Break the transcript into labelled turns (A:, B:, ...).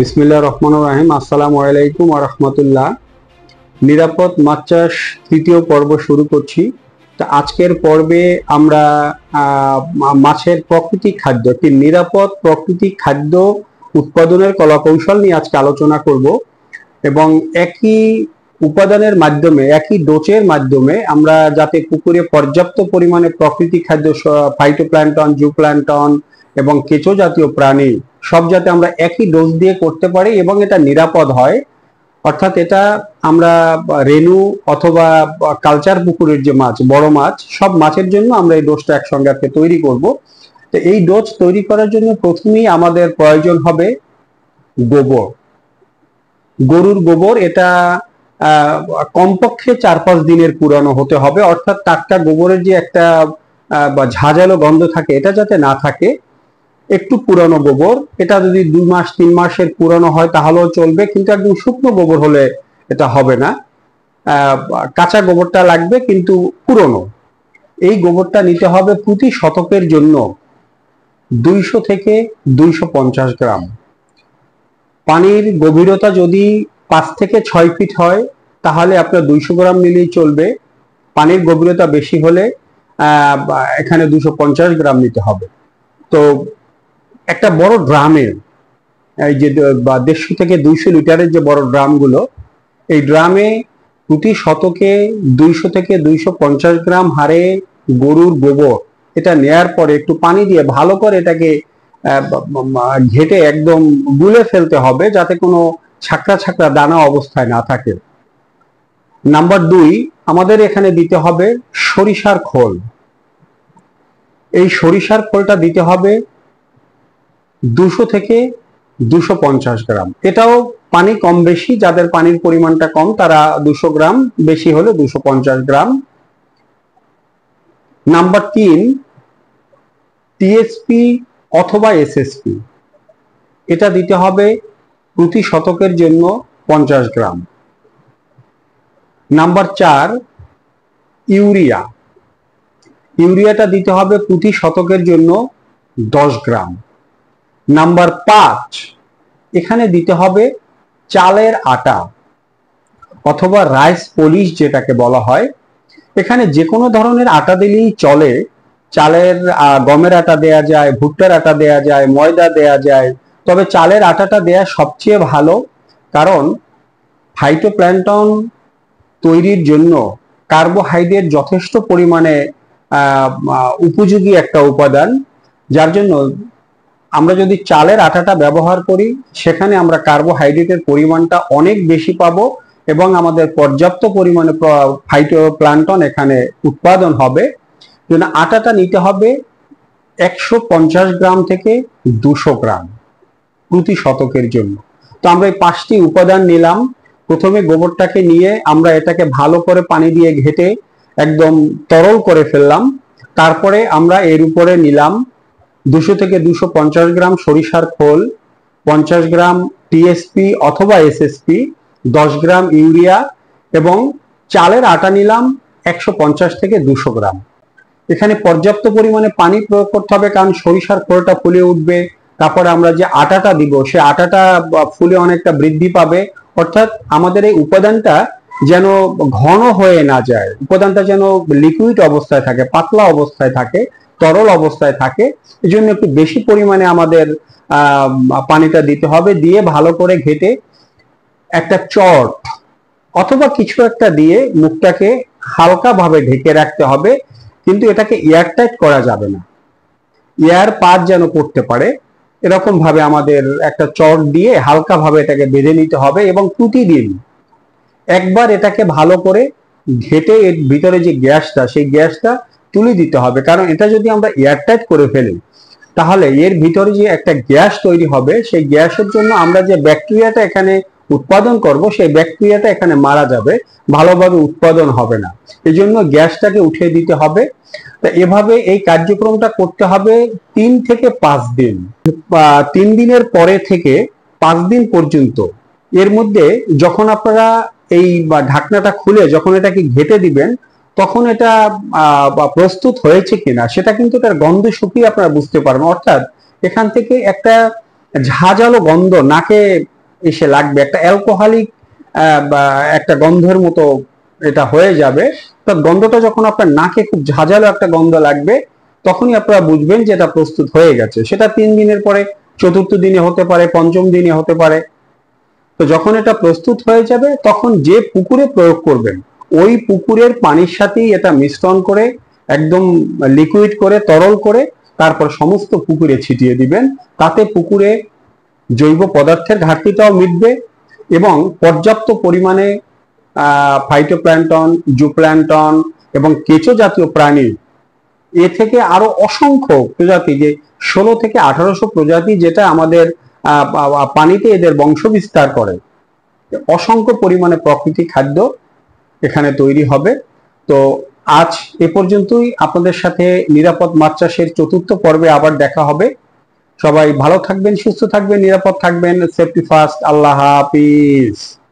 A: বিসমিল্লা রহমান রাহিম আসসালামু আলাইকুম আ রহমতুল্লাহ নিরাপদ মাছ চাষ তৃতীয় পর্ব শুরু করছি তা আজকের পর্বে আমরা মাছের প্রকৃতি খাদ্য একটি নিরাপদ প্রকৃতি খাদ্য উৎপাদনের কলাকৌশল নিয়ে আজকে আলোচনা করব এবং একই উপাদানের মাধ্যমে একই ডোচের মাধ্যমে আমরা যাতে পুকুরে পর্যাপ্ত পরিমাণে প্রকৃতি খাদ্য ফাইটোপ্ল্যান্টন জুপ্ল্যান্টন এবং কেঁচো জাতীয় প্রাণী সব যাতে আমরা একই ডোজ দিয়ে করতে পারি এবং এটা নিরাপদ হয় অর্থাৎ এটা আমরা রেনু অথবা কালচার পুকুরের যে মাছ বড় মাছ সব মাছের জন্য আমরা এই ডোজটা একসঙ্গে আজকে তৈরি করব তো এই ডোজ তৈরি করার জন্য প্রথমেই আমাদের প্রয়োজন হবে গোবর গরুর গোবর এটা কমপক্ষে চার পাঁচ দিনের পুরানো হতে হবে অর্থাৎ টাটকা গোবরের যে একটা বা ঝাঁঝালো গন্ধ থাকে এটা যাতে না থাকে একটু পুরানো গোবর এটা যদি দুই মাস তিন মাসের পুরানো হয় তাহলেও চলবে কিন্তু একদম শুকনো গোবর হলে এটা হবে না কাঁচা গোবরটা লাগবে কিন্তু পুরনো এই গোবরটা নিতে হবে প্রতি শতকের জন্য দুইশো থেকে দুইশো পঞ্চাশ গ্রাম পানির গভীরতা যদি পাঁচ থেকে ছয় ফিট হয় তাহলে আপনার দুইশো গ্রাম নিলেই চলবে পানির গভীরতা বেশি হলে এখানে দুশো পঞ্চাশ গ্রাম নিতে হবে তো একটা বড় ড্রামের এই যে বা দেড়শো থেকে দুইশো লিটারের যে বড় ড্রামগুলো এই ড্রামে প্রতি শতকে দুইশো থেকে দুইশো পঞ্চাশ গ্রাম হারে গরুর গোবর এটা নেয়ার পরে একটু পানি দিয়ে ভালো করে এটাকে ঘেটে একদম গুলে ফেলতে হবে যাতে কোনো ছাকরা ছাকরা দানা অবস্থায় না থাকে নাম্বার দুই আমাদের এখানে দিতে হবে সরিষার খোল এই সরিষার খোলটা দিতে হবে দুশো থেকে দুশো পঞ্চাশ গ্রাম এটাও পানি কম বেশি যাদের পানির পরিমাণটা কম তারা দুশো গ্রাম বেশি হলে দুশো পঞ্চাশ গ্রাম নাম্বার তিন টিএসপি অথবা এসএসপি এটা দিতে হবে প্রতি শতকের জন্য পঞ্চাশ গ্রাম নাম্বার চার ইউরিয়া ইউরিয়াটা দিতে হবে প্রতি শতকের জন্য দশ গ্রাম নাম্বার পাঁচ এখানে দিতে হবে চালের আটা অথবা রাইস পলিশ যেটাকে বলা হয় এখানে যে কোনো ধরনের আটা দিলেই চলে চালের গমের আটা দেয়া যায় ভুট্টার আটা দেয়া যায় ময়দা দেয়া যায় তবে চালের আটাটা দেয়া সবচেয়ে ভালো কারণ ফাইটোপ্ল্যান্টন তৈরির জন্য কার্বোহাইড্রেট যথেষ্ট পরিমাণে উপযোগী একটা উপাদান যার জন্য আমরা যদি চালের আটাটা ব্যবহার করি সেখানে আমরা কার্বোহাইড্রেটের পরিমাণটা অনেক বেশি পাবো এবং আমাদের পর্যাপ্ত পরিমাণে ফাইটোপ্লান্টন এখানে উৎপাদন হবে জন্য আটাটা নিতে হবে একশো পঞ্চাশ গ্রাম থেকে দুশো গ্রাম প্রতি শতকের জন্য তো আমরা এই পাঁচটি উপাদান নিলাম প্রথমে গোবরটাকে নিয়ে আমরা এটাকে ভালো করে পানি দিয়ে ঘেটে একদম তরল করে ফেললাম তারপরে আমরা এর উপরে নিলাম দুশো থেকে দুশো পঞ্চাশ গ্রাম সরিষার খোল পঞ্চাশ গ্রাম টিএসপি অথবা এসএসপি দশ গ্রাম ইউরিয়া এবং চালের আটা নিলাম একশো পঞ্চাশ থেকে দুশো গ্রাম এখানে পর্যাপ্ত পরিমাণে পানি প্রয়োগ করতে হবে কারণ সরিষার খোলটা ফুলে উঠবে তারপরে আমরা যে আটাটা দিব সে আটাটা ফুলে অনেকটা বৃদ্ধি পাবে অর্থাৎ আমাদের এই উপাদানটা যেন ঘন হয়ে না যায় উপাদানটা যেন লিকুইড অবস্থায় থাকে পাতলা অবস্থায় থাকে তরল অবস্থায় থাকে এই জন্য একটু বেশি পরিমাণে আমাদের পানিটা দিতে হবে দিয়ে ভালো করে ঘেটে একটা চট অথবা কিছু একটা দিয়ে মুখটাকে হালকাভাবে ঢেকে রাখতে হবে কিন্তু এটাকে এয়ারটাইট করা যাবে না এয়ার পাত যেন করতে পারে এরকম ভাবে আমাদের একটা চট দিয়ে হালকাভাবে এটাকে বেঁধে নিতে হবে এবং প্রতিদিন একবার এটাকে ভালো করে ঘেটে এর ভিতরে যে গ্যাসটা সেই গ্যাসটা তুলে দিতে হবে কারণ এটা যদি আমরা এয়ারটাইট করে ফেলি তাহলে এর ভিতরে যে একটা গ্যাস তৈরি হবে সেই গ্যাসের জন্য আমরা যে ব্যাকটেরিয়াটা এখানে উৎপাদন করব সেই ব্যাকটেরিয়াটা এখানে মারা যাবে ভালোভাবে উৎপাদন হবে না এই জন্য গ্যাসটাকে উঠিয়ে দিতে হবে তো এভাবে এই কার্যক্রমটা করতে হবে তিন থেকে পাঁচ দিন তিন দিনের পরে থেকে পাঁচ দিন পর্যন্ত এর মধ্যে যখন আপনারা এই ঢাকনাটা খুলে যখন এটাকে ঘেটে দিবেন তখন এটা প্রস্তুত হয়েছে কিনা সেটা কিন্তু তার গন্ধ শুকিয়ে আপনারা বুঝতে পারবেন অর্থাৎ এখান থেকে একটা ঝাঁঝালো গন্ধ নাকে এসে লাগবে একটা অ্যালকোহলিক একটা গন্ধের মতো এটা হয়ে যাবে তো গন্ধটা যখন আপনার নাকে খুব ঝাঁঝালো একটা গন্ধ লাগবে তখনই আপনারা বুঝবেন যে এটা প্রস্তুত হয়ে গেছে সেটা তিন দিনের পরে চতুর্থ দিনে হতে পারে পঞ্চম দিনে হতে পারে তো যখন এটা প্রস্তুত হয়ে যাবে তখন যে পুকুরে প্রয়োগ করবেন ওই পুকুরের পানির সাথেই এটা মিশ্রণ করে একদম লিকুইড করে তরল করে তারপর সমস্ত পুকুরে ছিটিয়ে দিবেন তাতে পুকুরে জৈব পদার্থের ঘাটতিটাও মিটবে এবং পর্যাপ্ত পরিমাণে ফাইটোপ্ল্যান্টন জুপ্ল্যান্টন এবং কেঁচো জাতীয় প্রাণী এ থেকে আরো অসংখ্য প্রজাতি যে ষোলো থেকে আঠারোশো প্রজাতি যেটা আমাদের পানিতে এদের বংশ বিস্তার করে অসংখ্য পরিমাণে প্রকৃতি খাদ্য এখানে তৈরি হবে তো আজ এ পর্যন্তই আপনাদের সাথে নিরাপদ মাছ চাষের চতুর্থ পর্বে আবার দেখা হবে সবাই ভালো থাকবেন সুস্থ থাকবেন নিরাপদ থাকবেন সেফটি ফার্স্ট আল্লাহ হাফিজ